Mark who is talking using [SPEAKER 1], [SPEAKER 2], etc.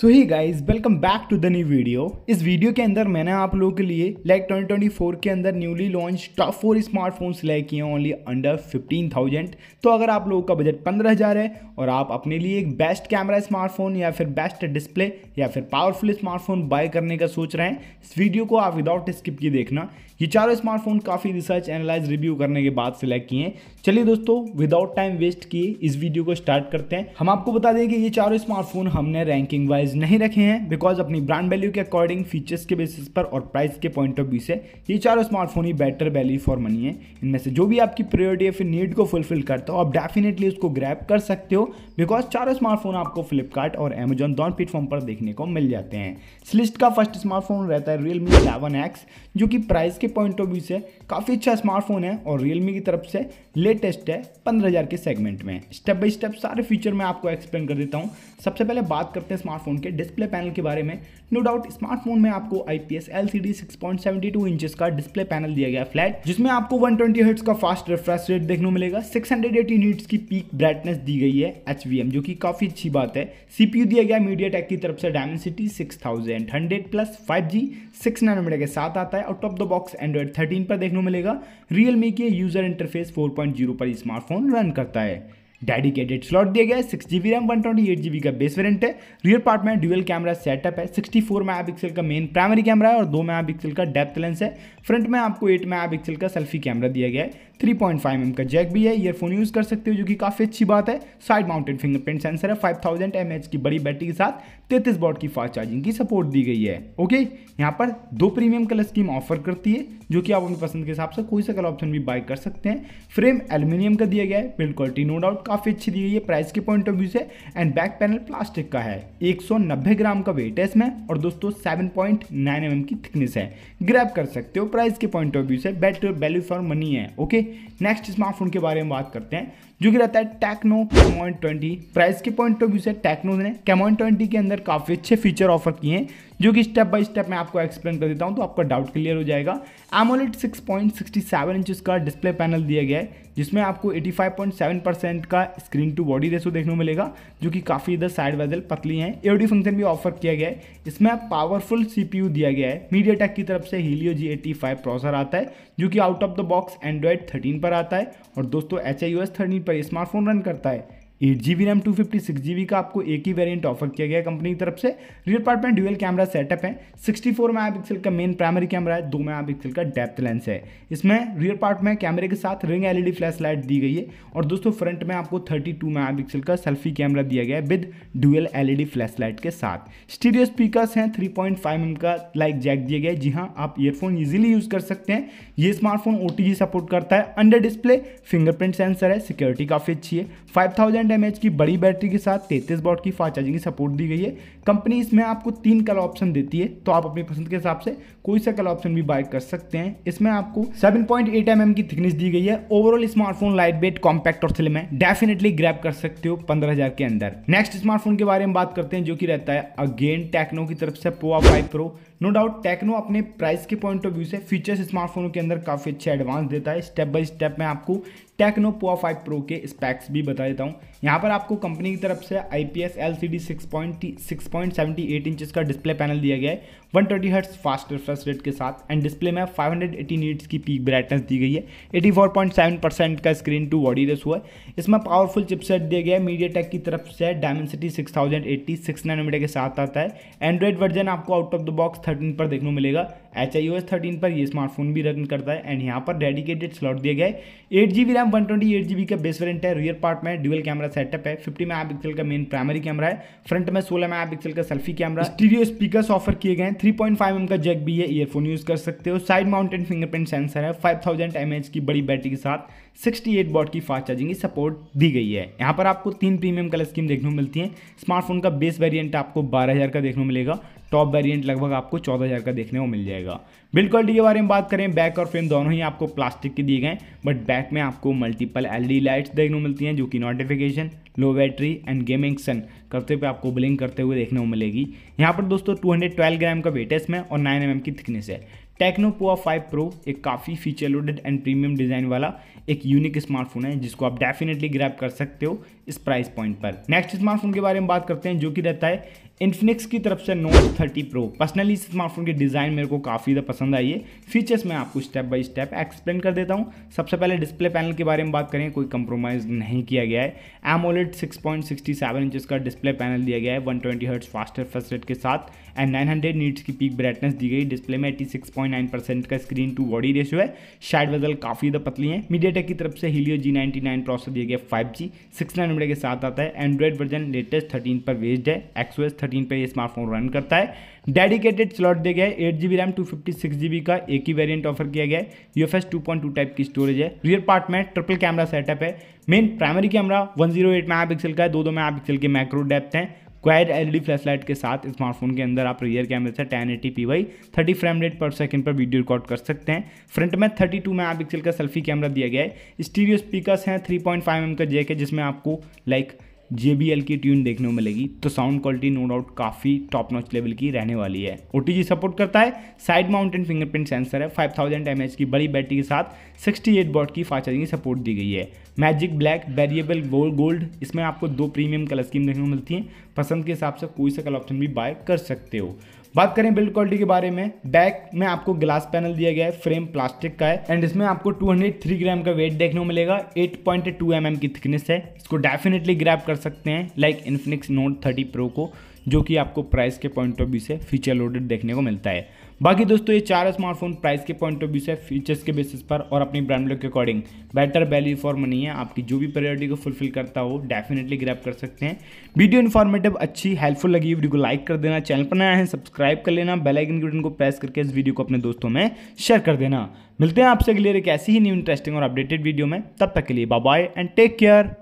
[SPEAKER 1] so hi guys welcome back to the new video इस वीडियो के अंदर मैंने आप लोगों के लिए लाइक 2024 के अंदर newly launch top four smartphone select किए हैं ओनली अंडर 15,000 तो अगर आप लोगों का बजट 15,000 है और आप अपने लिए एक बेस्ट कैमरा स्मार्टफोन या फिर बेस्ट डिस्प्ले या फिर पावरफुल स्मार्टफोन बाय करने का सोच रहे हैं इस वीडियो को आप विदाउट स्किप किए देखना ये चारों स्मार्टफोन काफ़ी रिसर्च एनालाइज रिव्यू करने के बाद सिलेक्ट किए हैं चलिए दोस्तों विदाउट टाइम वेस्ट किए इस वीडियो को स्टार्ट करते हैं हम आपको बता दें कि ये चारों स्मार्टफोन हमने रैंकिंग वाइज प्राइस नहीं रखे हैं बिकॉज अपनी ब्रांड वैल्यू के अकॉर्डिंग फीचर्स के बेसिस पर और प्राइस के पॉइंट ऑफ व्यू से ये चारों स्मार्टफोन ही बेटर वैल्यू फॉर मनी है इनमें से जो भी आपकी प्रियोरिटी या फिर नीड को फुलफिल करता हो आप डेफिनेटली उसको ग्रैप कर सकते हो बिकॉज चारों स्मार्टफोन आपको फ्लिपकार्ट और एमेजोन दोनों प्लेटफॉर्म पर देखने को मिल जाते हैं इस लिस्ट का फर्स्ट स्मार्टफोन रहता है रियलमी इलेवन एक्स जो कि प्राइस के पॉइंट ऑफ व्यू से काफ़ी अच्छा स्मार्टफोन है और रियलमी की तरफ से लेटेस्ट है पंद्रह के सेगमेंट में स्टेप बाई स्टेप सारे फीचर मैं आपको एक्सप्लेन कर देता हूँ सबसे पहले बात करते हैं स्मार्टफोन स्मार्टफोन के डिस्प्ले पैनल के बारे में नो डाउट स्मार्टफोन में आपको आईपीएस एलसीडी 6.72 इंचेस का डिस्प्ले पैनल दिया गया फ्लैट जिसमें आपको 120 ट्वेंटी का फास्ट रिफ्रेश रेट देखने को मिलेगा 680 हंड्रेड की पीक ब्राइटनेस दी गई है एच जो कि काफ़ी अच्छी बात है सीपीयू दिया गया मीडिया की तरफ से Dimensity six plus five G six के साथ आता है और top the box Android thirteen पर देखने को मिलेगा रियलमी के यूजर इंटरफेस फोर पर स्मार्टफोन रन करता है डेडिकेटेड स्लॉट दिया गया है six G B RAM one twenty eight G B का बेस वेरेंट है रियर पार्ट में ड्यूअल कैमरा सेटअप है सिक्सटी फोर मेगा पिक्सल का मेन प्राइमरी कैमरा है और दो मेगा पिक्सल का डेप्थ लेंस है फ्रंट में आपको एट मेगा पिक्सल का सेल्फी कैमरा दिया गया है थ्री पॉइंट फाइव एम का जैक भी है ईयरफोन यूज़ कर सकते हो जो कि काफ़ी अच्छी बात है साइड माउंटेड फिंगरप्रिंट सेंसर है फाइव थाउजेंड एम एच की बड़ी बैटरी के साथ तैतीस बॉट की फास्ट चार्जिंग की सपोर्ट दी गई है ओके यहाँ पर दो प्रीमियम कलर स्कीम ऑफर करती है जो कि आप अपनी पसंद के हिसाब से कोई सा कलर ऑप्शन भी बाय कर सकते हैं फ्रेम एल्यूमिनियम का दिया गया है बिल्ड क्वालिटी नो डाउट काफ़ी अच्छी दी गई है प्राइस के पॉइंट ऑफ व्यू से एंड बैक पैनल प्लास्टिक का है 190 ग्राम का वेट है इसमें और दोस्तों 7.9 पॉइंट mm की थिकनेस है ग्रैप कर सकते हो प्राइस के पॉइंट ऑफ व्यू से बेटर वैल्यू फॉर मनी है ओके नेक्स्ट स्मार्टफोन के बारे में बात करते हैं जो कि रहता है टेक्नो कैमोन ट्वेंटी प्राइस के पॉइंट ऑफ व्यू से टेक्नो ने कैमोन ट्वेंटी के अंदर काफ़ी अच्छे फीचर ऑफर किए हैं जो कि स्टेप बाय स्टेप मैं आपको एक्सप्लेन कर देता हूँ तो आपका डाउट क्लियर हो जाएगा एमोलेट 6.67 इंच का डिस्प्ले पैनल दिया गया है जिसमें आपको 85.7 परसेंट का स्क्रीन टू बॉडी रेशो देखने को मिलेगा जो कि काफ़ी इधर साइड वेजल पतली हैं एओडी फंक्शन भी ऑफर किया गया है इसमें पावरफुल सी दिया गया है मीडिया टेक की तरफ से Helio G eighty five processor आता है जो कि out of the box Android thirteen पर आता है और दोस्तों एच आई थर्टीन पर स्मार्टफोन रन करता है eight G B RAM two fifty six G B का आपको एक ही वेरिएंट ऑफर किया गया कंपनी की तरफ से रियर पार्ट में ड्यूएल कैमरा सेटअप है सिक्सटी फोर मेगा पिक्सल का मेन प्राइमरी कैमरा है दो मेगा पिक्सल का डेप्थ लेंस है इसमें रियर पार्ट में कैमरे के साथ रिंग एलईडी फ्लैश लाइट दी गई है और दोस्तों फ्रंट में आपको थर्टी टू मेगा पिक्सल का सेल्फी कैमरा दिया गया है with dual LED flash light के साथ स्टीरियो स्पीकर्स हैं थ्री पॉइंट फाइव एम का लाइक जैक दिया गया है जी हाँ आप ईयरफोन ईजिली यूज़ कर सकते हैं ये स्मार्टफोन ओ सपोर्ट करता है अंडर डिस्प्ले फिंगरप्रिंट सेंसर है सिक्योरिटी काफ़ी अच्छी है फाइव थाउजेंड एम की बड़ी बैटरी के साथ तैतीस वॉट की फास्ट चार्जिंग की सपोर्ट दी गई है कंपनी इसमें आपको तीन कलर ऑप्शन देती है तो आप अपनी पसंद के हिसाब से कोई सा कलर ऑप्शन भी बाय कर सकते हैं इसमें आपको सेवन पॉइंट mm की थिकनेस दी गई है overall smartphone light weight compact और स्लिम है डेफिनेटली ग्रैप कर सकते हो पंद्रह के अंदर नेक्स्ट स्मार्टफोन के बारे में बात करते हैं जो कि रहता है अगेन टेक्नो की तरफ से Pova five pro no doubt Tecno अपने प्राइस के पॉइंट ऑफ व्यू से फीचर्स स्मार्टफोनों के अंदर काफ़ी अच्छे एडवांस देता है स्टेप बाय स्टेप मैं आपको टेक्नो पोआ फाइव प्रो के स्पैक्स भी बता देता हूँ यहाँ पर आपको कंपनी की तरफ से I P S L C D six point six point seventy eight inches का डिस्प्ले पैनल दिया गया है one twenty hertz fast refresh rate के साथ एंड डिस्प्ले में फाइव हंड्रेड एटी नीट्स की पीक ब्राइटनेस दी गई है eighty four point seven percent का स्क्रीन टू बॉडी रेस हुआ है इसमें पावरफुल चिपसेट दिया गया है मीडिया टेक की तरफ से Dimensity six thousand eighty six nanometer के साथ आता है एंड्रॉइड वर्जन आपको आउट ऑफ द बॉक्स 13 पर देखने को मिलेगा H I O S thirteen पर ये स्मार्टफोन भी रन करता है एंड यहाँ पर डेडिकेटेड स्लॉट दिया गया है eight G B RAM one twenty eight G B का बेस वेरियंट है रियर पार्ट में ड्यूल कैमरा सेटअप है फिफ्टी मेगा पिक्सल का मेन प्राइमरी कैमरा है फ्रंट में सोलह मेगा पिक्सल का selfie camera stereo speaker offer किए गए थ्री पॉइंट फाइव एम का जैक भी है ईयरफोन यूज कर सकते हो साइड माउंटेन फिंगरप्रिंट सेंसर है फाइव थाउजेंड एम एच की बड़ी बैटरी के साथ सिक्सटी एट बॉट की फास्ट चार्जिंग की सपोर्ट दी गई है यहाँ पर आपको तीन प्रीमियम कलर स्कीम देखने को मिलती है स्मार्टफोन का बेस वेरियंट आपको बारह हज़ार का देखने को मिलेगा टॉप वेरिएंट लगभग आपको चौदह हज़ार का देखने को मिल जाएगा बिल्ड क्वालिटी के बारे में बात करें बैक और फ्रेम दोनों ही आपको प्लास्टिक के दिए गए बट बैक में आपको मल्टीपल एल लाइट्स देखने को मिलती हैं जो कि notification low battery and gaming सन करते हुए आपको ब्लिंक करते हुए देखने को मिलेगी यहाँ पर दोस्तों 212 ग्राम का वेटेस में और 9 एम mm की थिकनेस है टेक्नो पोआ फाइव प्रो एक काफ़ी feature loaded and premium design वाला एक यूनिक स्मार्टफोन है जिसको आप डेफिनेटली ग्रैप कर सकते हो इस प्राइस पॉइंट पर नेक्स्ट स्मार्टफोन के बारे में बात करते हैं जो कि रहता है इन्फिनिक्स की तरफ से नोट 30 प्रो पर्सनली इस स्मार्टफोन के डिज़ाइन मेरे को काफ़ी ज़्यादा पसंद आई है फीचर्स मैं आपको स्टेप बाय स्टेप एक्सप्लेन कर देता हूँ सबसे पहले डिस्प्ले पैनल के बारे में बात करें कोई कंप्रोमाइज़ नहीं किया गया है एमोलेट 6.67 इंचज का डिस्प्ले पैनल दिया गया है one twenty hertz faster first rate के साथ एंड नाइन हंड्रेड नीट्स की पीक ब्राइटनेस दी गई डिस्प्ले में नाइन परसेंट का स्क्रीन टू बॉडी रेशियो है शायद वजल काफ़ी ज़्यादा पतली है मीडिया की तरफ से Helio G ninety nine processor दिया गया फाइव जी सिक्स के साथ आता है एंड्रॉइड वर्जन लेटेस्ट थर्टीन पर बेस्ड है एक्सओएस थर्टी थर्टीन पे ये स्मार्टफोन रन करता है डेडिकेटेड स्लॉट दिया गया है eight G B RAM two fifty six G B का एक ही वेरिएंट ऑफर किया गया है U F S two point two type की स्टोरेज है रियर पार्ट में ट्रिपल कैमरा सेटअप है main primary camera one zero eight mega pixel का है दो दो मेगा पिक्सल के मैक्रो डेप्थ हैं क्वाइड एलईडी फ्लैशलाइट के साथ स्मार्टफोन के अंदर आप रियर कैमरे से टेन एटी पी वाई थर्टी फ्रेम रेट पर सेकंड पर वीडियो रिकॉर्ड कर सकते हैं फ्रंट में थर्टी टू मेगा पिक्सल का सेल्फी कैमरा दिया गया है स्टीरियो स्पीकर्स हैं थ्री पॉइंट फाइव एम का जेक है जिसमें आपको लाइक like, जे की ट्यून देखने को मिलेगी तो साउंड क्वालिटी नो डाउट काफ़ी टॉप नॉच लेवल की रहने वाली है ओ सपोर्ट करता है साइड माउंटेन फिंगरप्रिंट सेंसर है 5000 थाउजेंड की बड़ी बैटरी के साथ 68 एट बॉट की फास्ट चार्जिंग सपोर्ट दी गई है मैजिक ब्लैक वेरिएबल गोल्ड इसमें आपको दो प्रीमियम कलर स्कीम देखने को मिलती हैं पसंद के हिसाब से कोई सा कलर ऑप्शन भी बाय कर सकते हो बात करें बिल्ड क्वालिटी के बारे में बैक में आपको ग्लास पैनल दिया गया है फ्रेम प्लास्टिक का है एंड इसमें आपको 203 ग्राम का वेट देखने को मिलेगा 8.2 पॉइंट mm की थिकनेस है इसको डेफिनेटली ग्रैप कर सकते हैं लाइक इन्फिनिक्स नोट 30 प्रो को जो कि आपको प्राइस के पॉइंट ऑफ व्यू से फीचर लोडेड देखने को मिलता है बाकी दोस्तों ये चार स्मार्टफोन प्राइस के पॉइंट ऑफ व्यू से फीचर्स के बेसिस पर और अपनी ब्रांड लुक के according better value for money है आपकी जो भी प्रायोरिटी को फुलफिल करता हो डेफिनेटली ग्रैप कर सकते हैं वीडियो इन्फॉर्मेटिव अच्छी हेल्पफुल लगी वीडियो को लाइक कर देना चैनल पर नया है सब्सक्राइब कर लेना बेलाइकन के बटन को प्रेस करके इस वीडियो को अपने दोस्तों में शेयर कर देना मिलते हैं आपसे अगले एक ऐसी ही न्यू इंटरेस्टिंग और अपडेटेड वीडियो में तब तक के लिए bye bye and take care